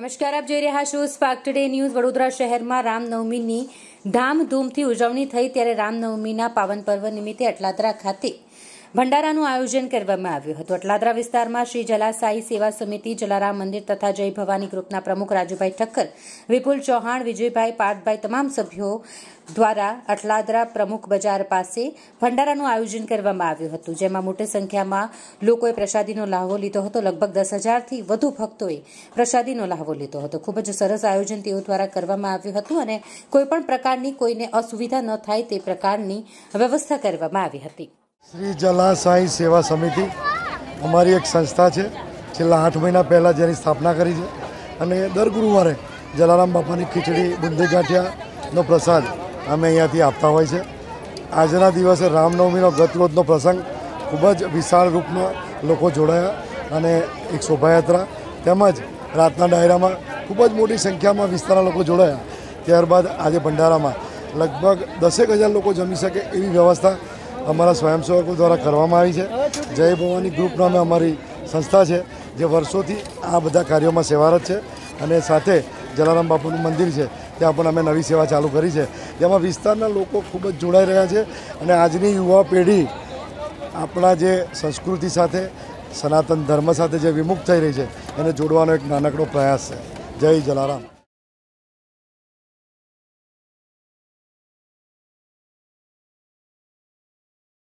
નમસ્કાર આપ જોઈ રહ્યા છો સ્પાર્ક ડે ન્યૂઝ વડોદરા શહેરમાં રામનવમીની ધામધૂમથી ઉજવણી થઈ ત્યારે રામનવમીના પાવન પર્વ નિમિત્તે અટલાદરા ખાતે ભંડારાનું આયોજન કરવામાં આવ્યું હતું અટલાદરા વિસ્તારમાં શ્રી જલાસાઈ સેવા સમિતિ જલારામ મંદિર તથા જય ભવાની ગ્રુપના પ્રમુખ રાજુભાઈ ઠક્કર વિપુલ ચૌહાણ વિજયભાઈ પાર્થભાઈ તમામ સભ્યો દ્વારા અટલાદરા પ્રમુખ બજાર પાસે ભંડારાનું આયોજન કરવામાં આવ્યું હતું જેમાં મોટી સંખ્યામાં લોકોએ પ્રસાદીનો લાહવો લીધો હતો લગભગ દસ હજારથી વધુ ભક્તોએ પ્રસાદીનો લાહવો લીધો હતો ખૂબ જ સરસ આયોજન તેઓ દ્વારા કરવામાં આવ્યું હતું અને કોઈપણ પ્રકારની કોઈને અસુવિધા ન થાય તે પ્રકારની વ્યવસ્થા કરવામાં આવી હતી શ્રી જલાસાઈ સેવા સમિતિ અમારી એક સંસ્થા છે છેલ્લા આઠ મહિના પહેલાં જેની સ્થાપના કરી છે અને દર ગુરુવારે જલારામ બાપાની ખીચડી બુંદી ગાંઠિયાનો પ્રસાદ અમે અહીંયાથી આપતા હોય છે આજના દિવસે રામનવમીનો ગતરોધનો પ્રસંગ ખૂબ જ વિશાળ રૂપમાં લોકો જોડાયા અને એક શોભાયાત્રા તેમજ રાતના ડાયરામાં ખૂબ જ મોટી સંખ્યામાં વિસ્તારના લોકો જોડાયા ત્યારબાદ આજે ભંડારામાં લગભગ દસેક હજાર લોકો જમી શકે એવી વ્યવસ્થા અમારા સ્વયંસેવકો દ્વારા કરવામાં આવી છે જય ભવાની ગ્રુપ નામે અમારી સંસ્થા છે જે વર્ષોથી આ બધા કાર્યોમાં સેવારત છે અને સાથે જલારામ બાપુનું મંદિર છે ત્યાં પણ અમે નવી સેવા ચાલુ કરી છે જેમાં વિસ્તારના લોકો ખૂબ જ જોડાઈ રહ્યા છે અને આજની યુવા પેઢી આપણા જે સંસ્કૃતિ સાથે સનાતન ધર્મ સાથે જે વિમુખ થઈ રહી છે એને જોડવાનો એક નાનકડો પ્રયાસ છે જય જલારામ